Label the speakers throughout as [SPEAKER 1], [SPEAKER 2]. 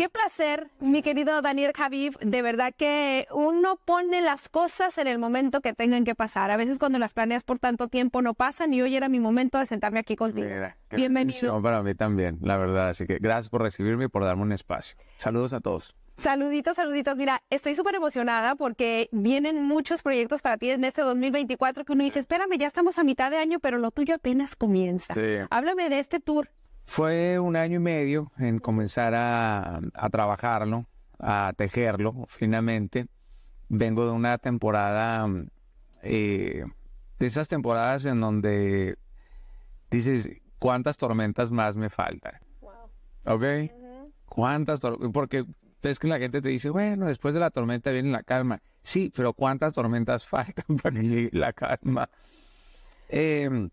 [SPEAKER 1] Qué placer, mi querido Daniel Javib. De verdad que uno pone las cosas en el momento que tengan que pasar. A veces cuando las planeas por tanto tiempo no pasan y hoy era mi momento de sentarme aquí contigo. Bienvenido.
[SPEAKER 2] Para mí también, la verdad. Así que gracias por recibirme y por darme un espacio. Saludos a todos.
[SPEAKER 1] Saluditos, saluditos. Mira, estoy súper emocionada porque vienen muchos proyectos para ti en este 2024 que uno dice, espérame, ya estamos a mitad de año, pero lo tuyo apenas comienza. Sí. Háblame de este tour
[SPEAKER 2] fue un año y medio en comenzar a, trabajarlo, a tejerlo finalmente. Vengo de una temporada, eh, de esas temporadas en donde dices, ¿cuántas tormentas más me faltan? ¿Ok? ¿Cuántas tormentas? Porque es que la gente te dice, bueno, después de la tormenta viene la calma. Sí, pero ¿cuántas tormentas faltan para la calma? Em,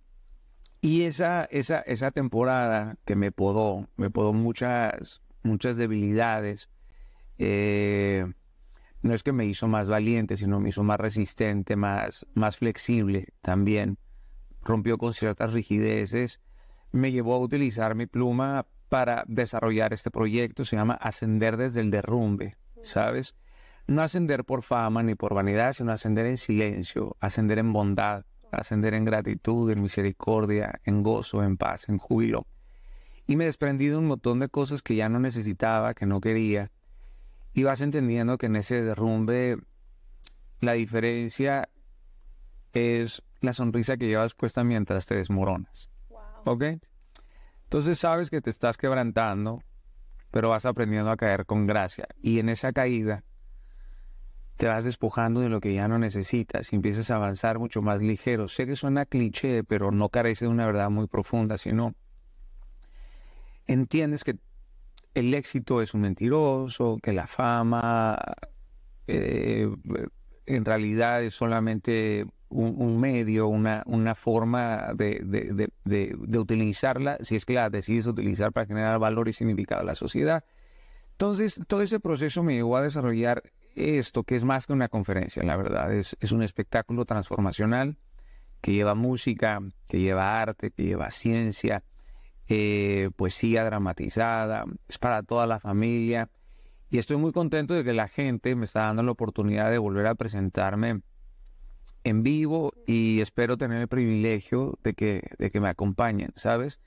[SPEAKER 2] y esa, esa, esa temporada que me podó, me podó muchas, muchas debilidades, eh, no es que me hizo más valiente, sino me hizo más resistente, más, más flexible también. Rompió con ciertas rigideces, me llevó a utilizar mi pluma para desarrollar este proyecto, se llama Ascender desde el derrumbe, ¿sabes? No ascender por fama ni por vanidad, sino ascender en silencio, ascender en bondad, ascender en gratitud, en misericordia, en gozo, en paz, en júbilo. Y me desprendí de un montón de cosas que ya no necesitaba, que no quería. Y vas entendiendo que en ese derrumbe la diferencia es la sonrisa que llevas puesta mientras te desmoronas. ¿Ok? Entonces sabes que te estás quebrantando, pero vas aprendiendo a caer con gracia. Y en esa caída te vas despojando de lo que ya no necesitas y empiezas a avanzar mucho más ligero. Sé que suena cliché, pero no carece de una verdad muy profunda, sino entiendes que el éxito es un mentiroso, que la fama eh, en realidad es solamente un, medio, una, forma de, de, utilizarla, si es que la decides utilizar para generar valor y significado a la sociedad. Entonces, todo ese proceso me llevó a desarrollar esto, que es más que una conferencia, la verdad, es, un espectáculo transformacional que lleva música, que lleva arte, que lleva ciencia, eh, poesía dramatizada, es para toda la familia. Y estoy muy contento de que la gente me está dando la oportunidad de volver a presentarme en vivo y espero tener el privilegio de que, de que me acompañen, ¿sabes?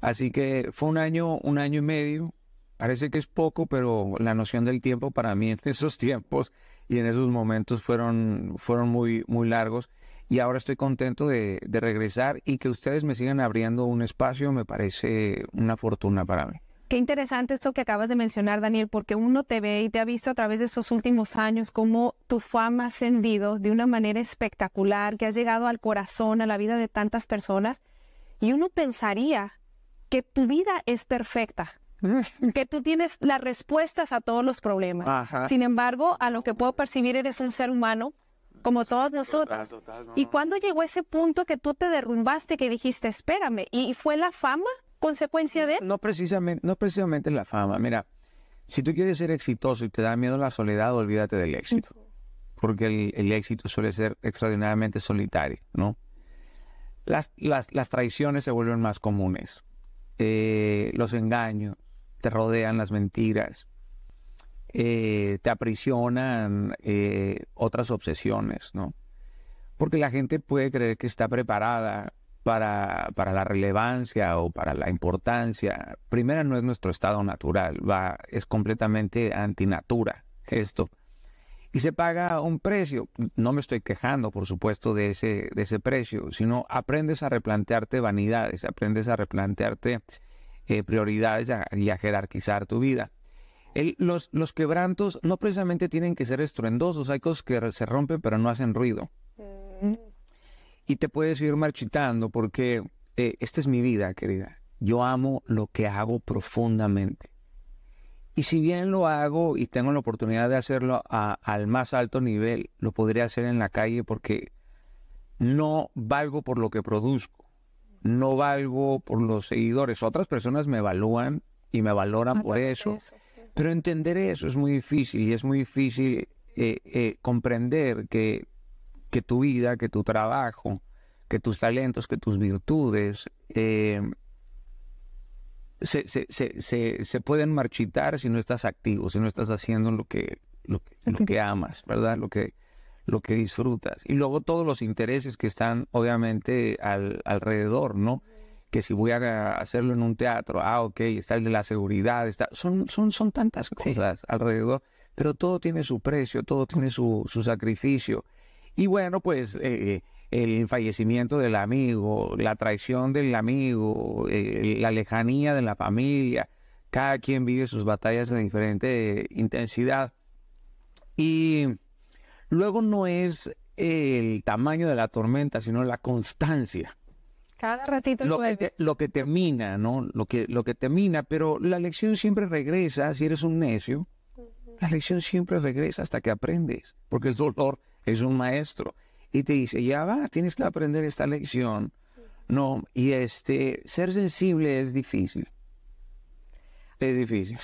[SPEAKER 2] Así que fue un año, un año y medio Parece que es poco, pero la noción del tiempo para mí en esos tiempos y en esos momentos fueron, fueron muy, muy largos. Y ahora estoy contento de, de regresar y que ustedes me sigan abriendo un espacio me parece una fortuna para mí.
[SPEAKER 1] Qué interesante esto que acabas de mencionar, Daniel, porque uno te ve y te ha visto a través de estos últimos años cómo tu fama ha ascendido de una manera espectacular, que has llegado al corazón, a la vida de tantas personas. Y uno pensaría que tu vida es perfecta, que tú tienes las respuestas a todos los problemas. Sin embargo, a lo que puedo percibir, eres un ser humano como todos nosotros. ¿Y cuándo llegó ese punto que tú te derrumbaste, que dijiste, espérame? ¿Y fue la fama consecuencia
[SPEAKER 2] de? No precisamente, no precisamente la fama. Mira, si tú quieres ser exitoso y te da miedo la soledad, olvídate del éxito. Porque el, éxito suele ser extraordinariamente solitario, ¿no? Las, las, traiciones se vuelven más comunes. Eh, los engaños, te rodean las mentiras, eh, te aprisionan eh, otras obsesiones, ¿no? Porque la gente puede creer que está preparada para, la relevancia o para la importancia. Primera no es nuestro estado natural, va, es completamente antinatura esto. Y se paga un precio. No me estoy quejando, por supuesto, de ese, de ese precio, sino aprendes a replantearte vanidades, aprendes a replantearte eh, prioridades y a jerarquizar tu vida. los, los, quebrantos no precisamente tienen que ser estruendosos, hay cosas que se rompen pero no hacen ruido. Mm. Y te puedes ir marchitando porque eh, esta es mi vida, querida. Yo amo lo que hago profundamente. Y si bien lo hago y tengo la oportunidad de hacerlo al más alto nivel, lo podría hacer en la calle porque no valgo por lo que produzco no valgo por los seguidores. Otras personas me evalúan y me valoran ah, por eso. Pero entender eso es muy difícil y es muy difícil eh, eh, comprender que, tu vida, que tu trabajo, que tus talentos, que tus virtudes eh, se, se, se, pueden marchitar si no estás activo, si no estás haciendo lo que, lo que amas, ¿verdad? Lo que, lo que disfrutas. Y luego todos los intereses que están obviamente alrededor, ¿no? Que si voy a hacerlo en un teatro, ah, ok, está el de la seguridad, está... son, son, son tantas cosas alrededor, pero todo tiene su precio, todo tiene su, sacrificio. Y bueno, pues eh, eh, el fallecimiento del amigo, la traición del amigo, eh, la lejanía de la familia, cada quien vive sus batallas de diferente intensidad. Y Luego no es eh, el tamaño de la tormenta, sino la constancia.
[SPEAKER 1] Cada ratito lo
[SPEAKER 2] que, termina, ¿no? Lo que, lo que termina, pero la lección siempre regresa si eres un necio. La lección siempre regresa hasta que aprendes, porque el dolor es un maestro. Y te dice, ya va, tienes que aprender esta lección. No, y este, ser sensible es difícil. Es difícil.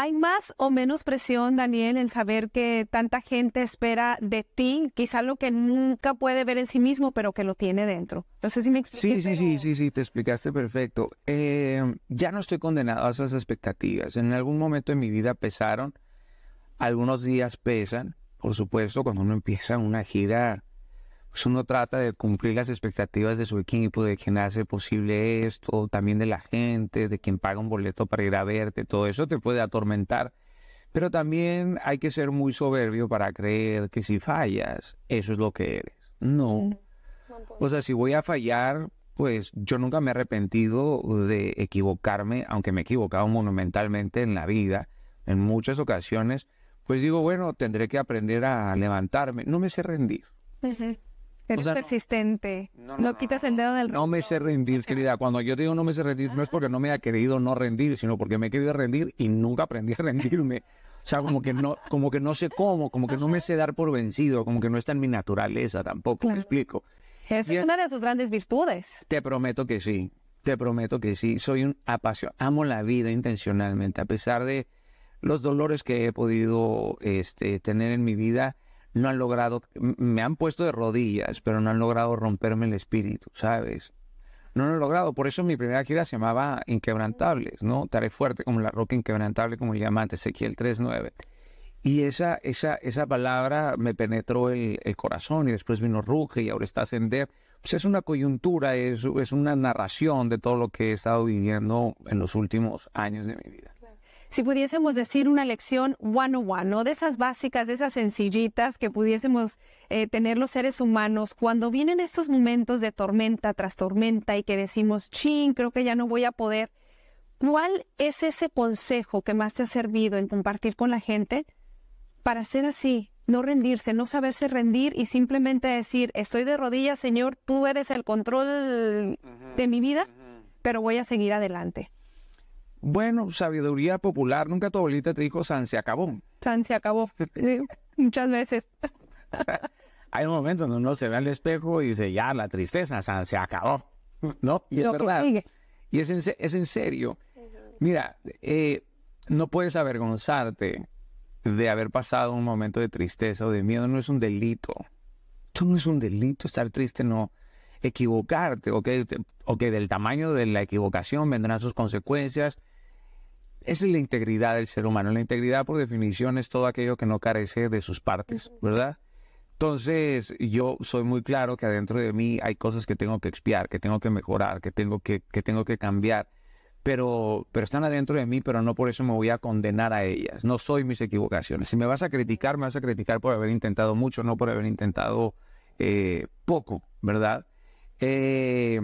[SPEAKER 1] ¿Hay más o menos presión, Daniel, en saber que tanta gente espera de ti, quizá lo que nunca puede ver en sí mismo, pero que lo tiene dentro? No sé si me
[SPEAKER 2] expliqué. Sí, sí, sí, sí, sí, te explicaste perfecto. Eh, ya no estoy condenado a esas expectativas. En algún momento de mi vida pesaron, algunos días pesan, por supuesto, cuando uno empieza una gira pues, uno trata de cumplir las expectativas de su equipo, de quien hace posible esto, también de la gente, de quien paga un boleto para ir a verte, todo eso te puede atormentar. Pero también hay que ser muy soberbio para creer que si fallas, eso es lo que eres. No. O sea, si voy a fallar, pues yo nunca me he arrepentido de equivocarme, aunque me he equivocado monumentalmente en la vida, en muchas ocasiones, pues digo, bueno, tendré que aprender a levantarme. No me sé rendir.
[SPEAKER 1] Eres persistente. No, quitas el dedo del
[SPEAKER 2] No me sé rendir, querida. Cuando yo digo no me sé rendir, no es porque no me haya querido no rendir, sino porque me he querido rendir y nunca aprendí a rendirme. O sea, como que no, como que no sé cómo, como que no me sé dar por vencido, como que no está en mi naturaleza tampoco, me explico.
[SPEAKER 1] Esa es, una de tus grandes virtudes.
[SPEAKER 2] Te prometo que sí, te prometo que sí. Soy un apasionado, amo la vida intencionalmente, a pesar de los dolores que he podido este, tener en mi vida no han logrado, me han puesto de rodillas, pero no han logrado romperme el espíritu, ¿sabes? No lo he logrado, por eso mi primera gira se llamaba Inquebrantables, ¿no? Tare fuerte como la roca inquebrantable, como el diamante, Ezequiel 3.9. Y esa, esa, esa palabra me penetró el, corazón y después vino Ruge y ahora está Ascender. Pues es una coyuntura, es, es una narración de todo lo que he estado viviendo en los últimos años de mi vida
[SPEAKER 1] si pudiésemos decir, una lección one-on-one, one De esas básicas, de esas sencillitas que pudiésemos eh, tener los seres humanos cuando vienen estos momentos de tormenta tras tormenta y que decimos, ching, creo que ya no voy a poder. ¿Cuál es ese consejo que más te ha servido en compartir con la gente para ser así, no rendirse, no saberse rendir y simplemente decir, estoy de rodillas, Señor, tú eres el control de mi vida, pero voy a seguir adelante?
[SPEAKER 2] Bueno, sabiduría popular, nunca tu abuelita te dijo San se acabó.
[SPEAKER 1] San se acabó, muchas veces.
[SPEAKER 2] Hay un momento donde uno se ve al espejo y dice, ya, la tristeza, San se acabó. ¿No? Y es verdad. Y es en, es en serio. Mira, eh, no puedes avergonzarte de haber pasado un momento de tristeza o de miedo. No es un delito. Tú no es un delito, estar triste no equivocarte, o que, o que del tamaño de la equivocación vendrán sus consecuencias esa es la integridad del ser humano. La integridad, por definición, es todo aquello que no carece de sus partes, ¿verdad? Entonces, yo soy muy claro que adentro de mí hay cosas que tengo que expiar, que tengo que mejorar, que tengo que, tengo que cambiar, pero, pero están adentro de mí, pero no por eso me voy a condenar a ellas. No soy mis equivocaciones. Si me vas a criticar, me vas a criticar por haber intentado mucho, no por haber intentado eh, poco, ¿verdad? Eh,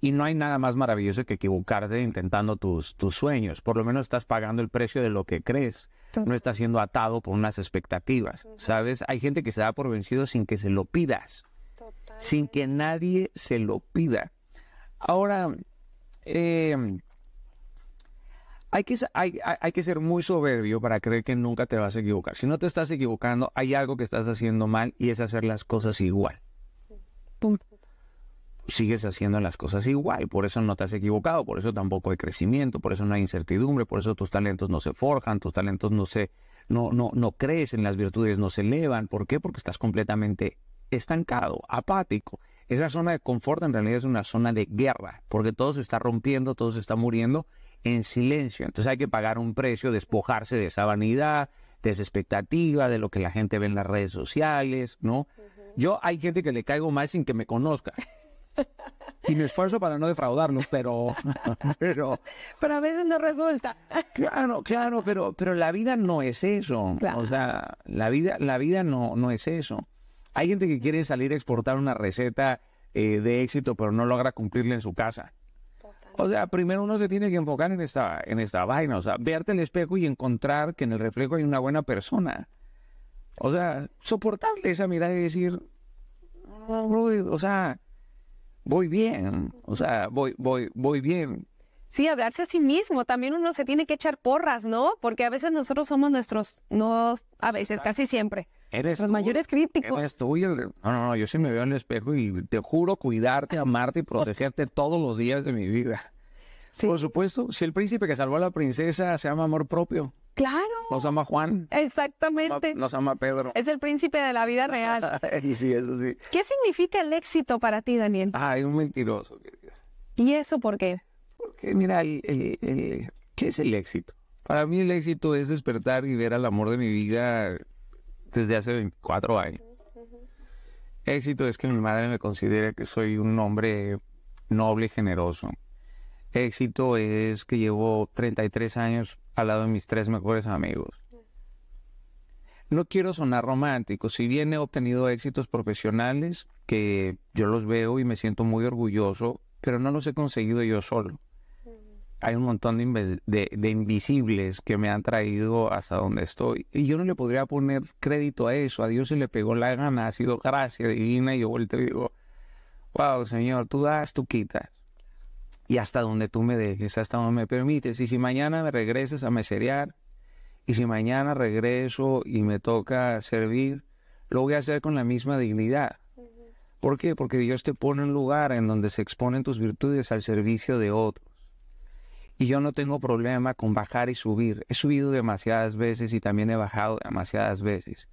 [SPEAKER 2] y no hay nada más maravilloso que equivocarte intentando tus, sueños. Por lo menos estás pagando el precio de lo que crees. No estás siendo atado por unas expectativas. ¿Sabes? Hay gente que se da por vencido sin que se lo pidas. Sin que nadie se lo pida. Ahora, eh, hay que, hay que, ser muy soberbio para creer que nunca te vas a equivocar. Si no te estás equivocando, hay algo que estás haciendo mal y es hacer las cosas igual. Punto sigues haciendo las cosas igual, por eso no te has equivocado, por eso tampoco hay crecimiento, por eso no hay incertidumbre, por eso tus talentos no se forjan, tus talentos no se no no no crecen, las virtudes no se elevan, ¿por qué? Porque estás completamente estancado, apático. Esa zona de confort en realidad es una zona de guerra, porque todo se está rompiendo, todo se está muriendo en silencio. Entonces hay que pagar un precio, despojarse de esa vanidad, de esa expectativa, de lo que la gente ve en las redes sociales, ¿no? Yo hay gente que le caigo más sin que me conozca. Y me esfuerzo para no defraudarlos, pero, pero... Pero a veces no resulta. Claro, claro, pero, pero la vida no es eso. O sea, la vida, la vida no, no es eso. Hay gente que quiere salir a exportar una receta eh, de éxito, pero no logra cumplirla en su casa. O sea, primero uno se tiene que enfocar en esta, en esta vaina. O sea, verte el espejo y encontrar que en el reflejo hay una buena persona. O sea, soportarle esa mirada y decir, ah, o sea, voy bien, o sea, voy, voy, voy bien.
[SPEAKER 1] Sí, hablarse a sí mismo. También uno se tiene que echar porras, ¿no? Porque a veces nosotros somos nuestros, no, a veces, casi siempre.
[SPEAKER 2] Eres los mayores críticos. No, no, no, yo sí me veo en el espejo y te juro cuidarte, amarte y protegerte todos los días de mi vida. Por supuesto, si el príncipe que salvó a la princesa se llama amor propio. Claro. Nos ama Juan.
[SPEAKER 1] Exactamente.
[SPEAKER 2] Nos ama, Pedro.
[SPEAKER 1] Es el príncipe de la vida real.
[SPEAKER 2] y sí, eso sí.
[SPEAKER 1] ¿Qué significa el éxito para ti, Daniel?
[SPEAKER 2] Ay, un mentiroso,
[SPEAKER 1] ¿Y eso por qué?
[SPEAKER 2] Porque, mira, ¿qué es el éxito? Para mí el éxito es despertar y ver al amor de mi vida desde hace 24 años. Éxito es que mi madre me considere que soy un hombre noble y generoso éxito es que llevo 33 años al lado de mis tres mejores amigos. No quiero sonar romántico, si bien he obtenido éxitos profesionales que yo los veo y me siento muy orgulloso, pero no los he conseguido yo solo. Hay un montón de, invisibles que me han traído hasta donde estoy. Y yo no le podría poner crédito a eso. A Dios se le pegó la gana, ha sido gracia divina. Y yo vuelto y digo, wow, Señor, tú das, tú quitas y hasta donde tú me dejes, hasta donde me permites. Y si mañana me regresas a meserear, y si mañana regreso y me toca servir, lo voy a hacer con la misma dignidad. ¿Por qué? Porque Dios te pone un lugar en donde se exponen tus virtudes al servicio de otros. Y yo no tengo problema con bajar y subir. He subido demasiadas veces y también he bajado demasiadas veces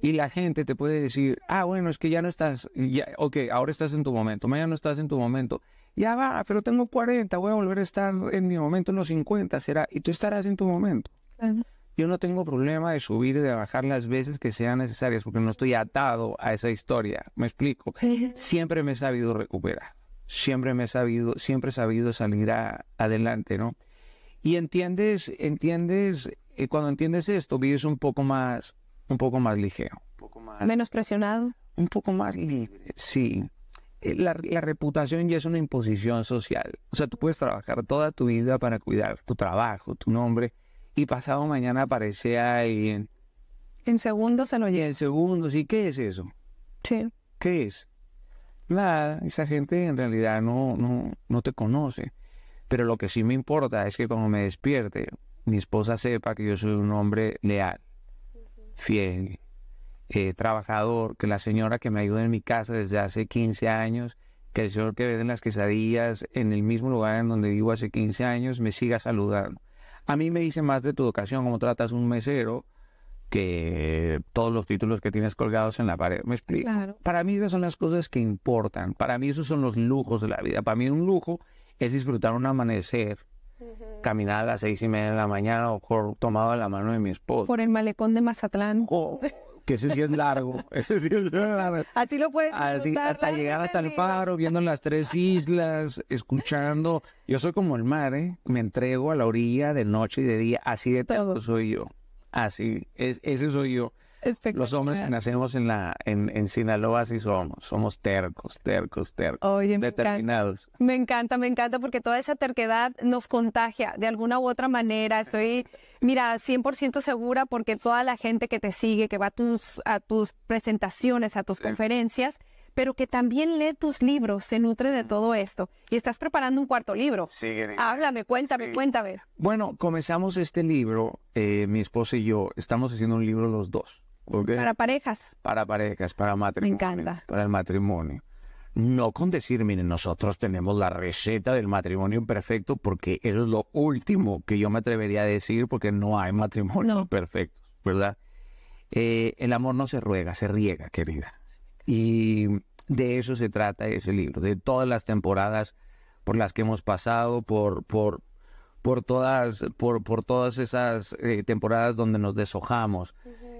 [SPEAKER 2] y la gente te puede decir, ah, bueno, es que ya no estás, ya, ok, ahora estás en tu momento, mañana no estás en tu momento, ya va, pero tengo 40, voy a volver a estar en mi momento en los 50, será, y tú estarás en tu momento. Yo no tengo problema de subir y de bajar las veces que sean necesarias, porque no estoy atado a esa historia, me explico. Siempre me he sabido recuperar, siempre me he sabido, siempre he sabido salir adelante, ¿no? Y entiendes, entiendes, eh, cuando entiendes esto, vives un poco más un poco más ligero. más, Menos presionado. Un poco más libre, sí. Eh, la, reputación ya es una imposición social. O sea, tú puedes trabajar toda tu vida para cuidar tu trabajo, tu nombre, y pasado mañana aparece alguien.
[SPEAKER 1] En segundos se
[SPEAKER 2] lo lleva. En segundos, ¿y qué es eso? Sí. ¿Qué es? Nada, esa gente en realidad no, no, no te conoce. Pero lo que sí me importa es que cuando me despierte, mi esposa sepa que yo soy un hombre leal fiel, eh, trabajador, que la señora que me ayuda en mi casa desde hace 15 años, que el señor que en las quesadillas en el mismo lugar en donde vivo hace 15 años me siga saludando. A mí me dice más de tu educación, cómo tratas un mesero, que todos los títulos que tienes colgados en la pared. ¿Me explico? Para mí esas son las cosas que importan. Para mí esos son los lujos de la vida. Para mí un lujo es disfrutar un amanecer caminaba a las seis y media de la mañana o por, tomado la mano de mi esposo.
[SPEAKER 1] Por el malecón de Mazatlán. Oh,
[SPEAKER 2] que ese sí es largo, Así lo puedes hasta llegar hasta el faro, viendo las tres islas, escuchando. Yo soy como el mar, ¿eh? Me entrego a la orilla de noche y de día, así de todo soy yo. Así, es, ese soy yo. Los hombres que nacemos en la en, en Sinaloa sí somos, somos tercos, tercos, tercos,
[SPEAKER 1] determinados. Me encanta, me encanta porque toda esa terquedad nos contagia de alguna u otra manera. Estoy, mira, 100% segura porque toda la gente que te sigue, que va a tus a tus presentaciones, a tus conferencias, pero que también lee tus libros, se nutre de mm. todo esto. Y estás preparando un cuarto libro. Sí, Háblame, cuéntame, cuéntame.
[SPEAKER 2] Bueno, comenzamos este libro, eh, mi esposa y yo, estamos haciendo un libro los dos. Para
[SPEAKER 1] parejas.
[SPEAKER 2] Para parejas, para matrimonio. Me encanta. Para el matrimonio. No con decir, miren, nosotros tenemos la receta del matrimonio imperfecto, porque eso es lo último que yo me atrevería a decir, porque no hay matrimonio perfecto, ¿verdad? Eh, el amor no se ruega, se riega, querida. Y de eso se trata ese libro, de todas las temporadas por las que hemos pasado, por, por, por todas, por, por todas esas eh, temporadas donde nos deshojamos,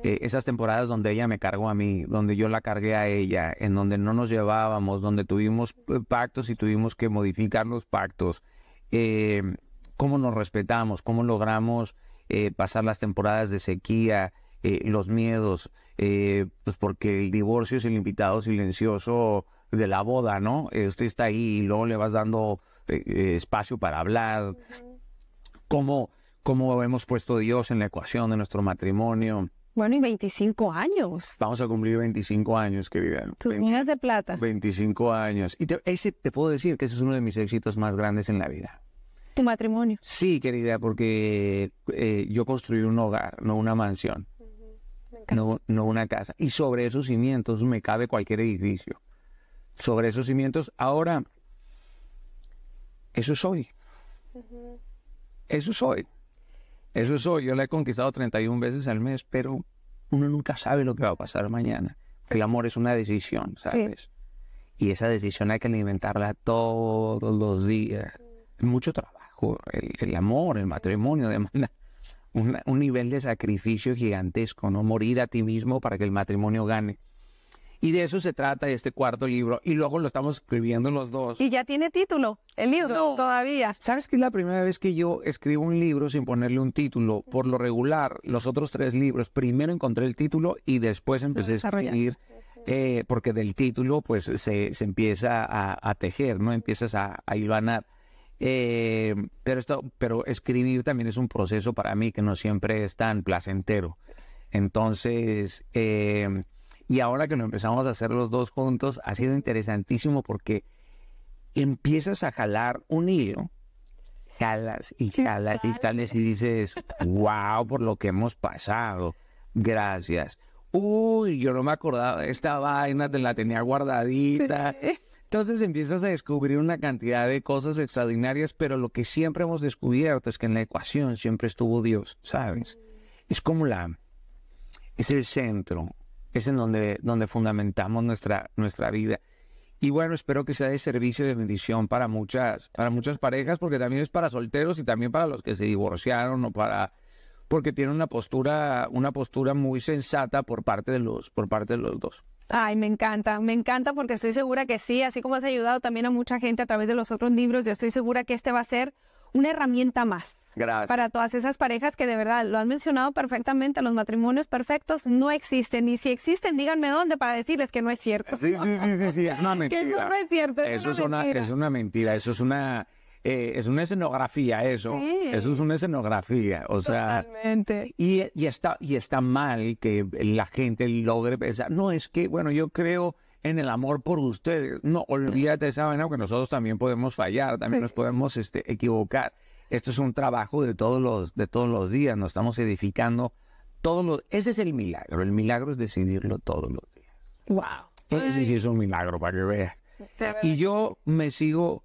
[SPEAKER 2] eh, esas temporadas donde ella me cargó a mí, donde yo la cargué a ella, en donde no nos llevábamos, donde tuvimos eh, pactos y tuvimos que modificar los pactos, eh, cómo nos respetamos, cómo logramos pasar las temporadas de sequía, los miedos, pues porque el divorcio es el invitado silencioso de la boda, ¿no? Usted está ahí y luego le vas dando espacio para hablar, cómo, cómo hemos puesto Dios en la ecuación de nuestro matrimonio.
[SPEAKER 1] Bueno, y 25 años.
[SPEAKER 2] Vamos a cumplir 25 años, querida. Tus
[SPEAKER 1] minas de plata.
[SPEAKER 2] 25 años. Y te, ese, te puedo decir que ese es uno de mis éxitos más grandes en la vida.
[SPEAKER 1] ¿Tu matrimonio?
[SPEAKER 2] Sí, querida, porque eh, yo construí un hogar, no una mansión. no, no una casa. Y sobre esos cimientos me cabe cualquier edificio. Sobre esos cimientos, ahora, eso soy. Uh eso soy. Eso soy. Yo la he conquistado 31 veces al mes, pero uno nunca sabe lo que va a pasar mañana. El amor es una decisión, ¿sabes? Y esa decisión hay que alimentarla todos los días. Mucho trabajo. El, amor, el matrimonio demanda un nivel de sacrificio gigantesco, ¿no? Morir a ti mismo para que el matrimonio gane. Y de eso se trata este cuarto libro. Y luego lo estamos escribiendo los dos.
[SPEAKER 1] Y ya tiene título el libro todavía. ¿Sabes que es la primera vez que yo escribo un
[SPEAKER 2] libro sin ponerle un título? Por lo regular, los otros tres libros, primero encontré el título y después empecé a escribir. Eh, porque del título pues se, empieza a, tejer, ¿no? Empiezas a, a hilvanar. Eh, pero, esto, pero escribir también es un proceso para mí que no siempre es tan placentero. Entonces, eh, y ahora que nos empezamos a hacer los dos juntos, ha sido interesantísimo porque empiezas a jalar un hilo, jalas y jalas y tales y dices, wow, por lo que hemos pasado, gracias. Uy, yo no me acordaba, esta vaina te la tenía guardadita. Entonces empiezas a descubrir una cantidad de cosas extraordinarias, pero lo que siempre hemos descubierto es que en la ecuación siempre estuvo Dios, ¿sabes? Es como la... Es el centro, es en donde, donde fundamentamos nuestra, nuestra vida. Y bueno, espero que sea de servicio y de bendición para muchas, para muchas parejas, porque también es para solteros y también para los que se divorciaron o para porque tiene una postura, una postura muy sensata por parte de los, por parte de los dos.
[SPEAKER 1] Ay, me encanta, me encanta porque estoy segura que sí, así como has ayudado también a mucha gente a través de los otros libros, yo estoy segura que este va a ser una herramienta más. Para todas esas parejas que de verdad lo han mencionado perfectamente, los matrimonios perfectos no existen. Y si existen, díganme dónde para decirles que no es cierto. Sí, sí,
[SPEAKER 2] sí, sí, es una mentira. que eso no es cierto. eso una es, una, mentira. eso es una... Eh, escenografía eso, eso es una escenografía, o sea, Totalmente. Y, está, y está mal que la gente logre pensar, no es que, bueno, yo creo, en el amor por ustedes. No, olvídate esa vaina, porque nosotros también podemos fallar, también nos podemos este, equivocar. Esto es un trabajo de todos los, de todos los días, nos estamos edificando todos los, ese es el milagro, el milagro es decidirlo todos los días. Wow. Ese sí es un milagro para que veas. Y yo me sigo,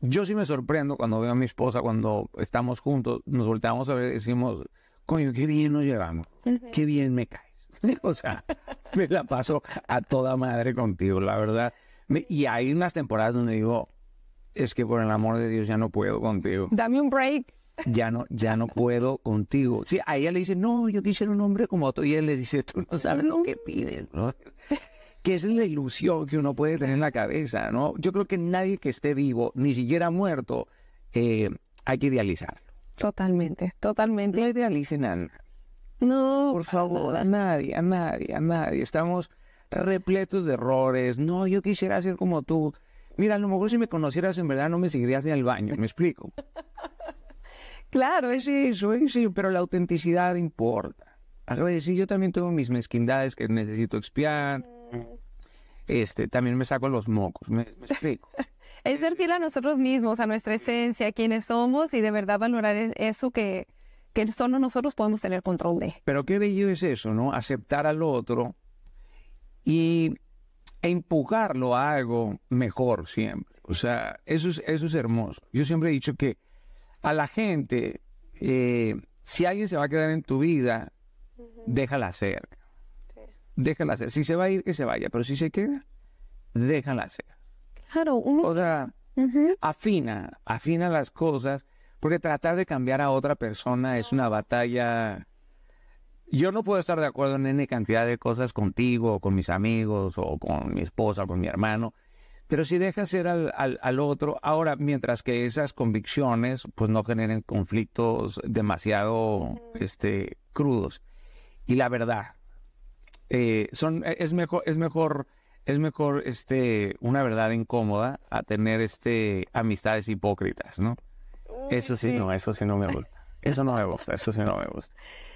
[SPEAKER 2] yo sí me sorprendo cuando veo a mi esposa, cuando estamos juntos, nos volteamos a ver y decimos, coño, qué bien nos llevamos, qué bien me cae. O sea, me la paso a toda madre contigo, la verdad. y hay unas temporadas donde digo, es que por el amor de Dios ya no puedo contigo.
[SPEAKER 1] Dame un break.
[SPEAKER 2] Ya no, ya no puedo contigo. Sí, a ella le dice, no, yo quisiera un hombre como tú. Y él le dice, tú no sabes lo que pides, bro. Que es la ilusión que uno puede tener en la cabeza, ¿no? Yo creo que nadie que esté vivo, ni siquiera muerto, eh, hay que idealizarlo.
[SPEAKER 1] Totalmente, totalmente. No idealicen
[SPEAKER 2] no. Por favor, a nadie, a nadie, a nadie. Estamos repletos de errores. No, yo quisiera ser como tú. Mira, a lo mejor si me conocieras en verdad no me seguirías ni al baño, ¿me explico? claro, es eso, es eso, pero la autenticidad importa. agradecí, yo también tengo mis mezquindades que necesito expiar. Este, también me saco los mocos, ¿me, me explico?
[SPEAKER 1] es ser fiel a nosotros mismos, a nuestra esencia, a quienes somos y de verdad valorar e-, eso que, que solo nosotros podemos tener control de.
[SPEAKER 2] Pero qué bello es eso, ¿no? Aceptar al otro y e empujarlo a algo mejor siempre. O sea, eso es, eso es hermoso. Yo siempre he dicho que a la gente, eh, si alguien se va a quedar en tu vida, déjala ser. Déjala hacer. Si se va a ir, que se vaya. Pero si se queda, déjala hacer. Claro. O sea, afina, afina las cosas porque tratar de cambiar a otra persona es una batalla. Yo no puedo estar de acuerdo en N cantidad de cosas contigo, o con mis amigos, o con mi esposa, o con mi hermano. Pero si dejas ser al, al, otro, ahora, mientras que esas convicciones pues no generen conflictos demasiado este, crudos. Y la verdad, eh, son, es mejor, es mejor, es mejor este, una verdad incómoda a tener este, amistades hipócritas, ¿no? eso sí, no, eso sí no me gusta. Eso no me gusta, eso sí no me gusta.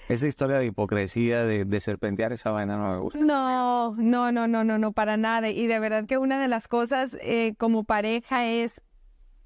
[SPEAKER 2] Esa historia de hipocresía, de, de, serpentear esa vaina no me gusta.
[SPEAKER 1] No, no, no, no, no, no, para nada. Y de verdad que una de las cosas eh, como pareja es,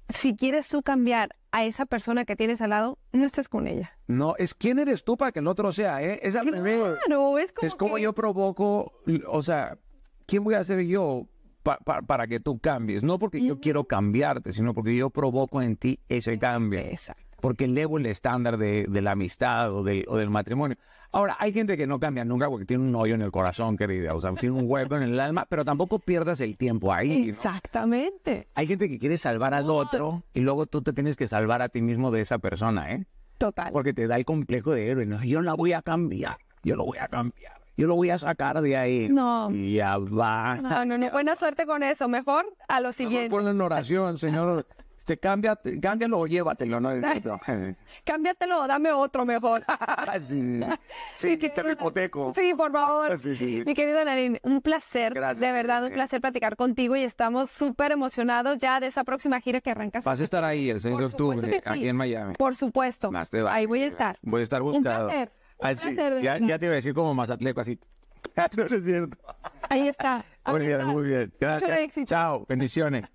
[SPEAKER 1] si quieres tú cambiar a esa persona que tienes al lado, no estés con ella.
[SPEAKER 2] No, es quién eres tú para que el otro sea, ¿eh? Es es como, yo provoco, o sea, ¿quién voy a ser yo para que tú cambies. No porque yo quiero cambiarte, sino porque yo provoco en ti ese cambio. Exacto. Porque elevo el estándar de, la amistad o, de, o, del matrimonio. Ahora, hay gente que no cambia nunca porque tiene un hoyo en el corazón, querida. O sea, tiene un hueco en el alma, pero tampoco pierdas el tiempo ahí.
[SPEAKER 1] Exactamente.
[SPEAKER 2] Hay gente que quiere salvar al otro y luego tú te tienes que salvar a ti mismo de esa persona, ¿eh? Total. Porque te da el complejo de héroe. No, yo la voy a cambiar. Yo lo voy a cambiar yo lo voy a sacar de ahí. No. Y ya va. No, no,
[SPEAKER 1] no. Buena suerte con eso. Mejor a lo siguiente.
[SPEAKER 2] Mejor ponlo en oración, Señor. Este, cámbiate, cámbialo o llévatelo, ¿no?
[SPEAKER 1] cámbiatelo o dame otro mejor. sí, sí
[SPEAKER 2] hipoteco. Sí,
[SPEAKER 1] por favor. Mi querido Narín, un placer, Gracias, de verdad, un eh. placer platicar contigo y estamos súper emocionados ya de esa próxima gira que arrancas. Vas
[SPEAKER 2] a estar ahí el 6 de octubre, aquí en Miami. Por
[SPEAKER 1] supuesto. Más Ahí voy a estar.
[SPEAKER 2] Voy a estar buscado. Un placer.
[SPEAKER 1] Así, ah, ya,
[SPEAKER 2] ya, te iba a decir como Mazatleco, así. Ah, no es cierto. Ahí está. muy bien, muy bien. Chao, bendiciones.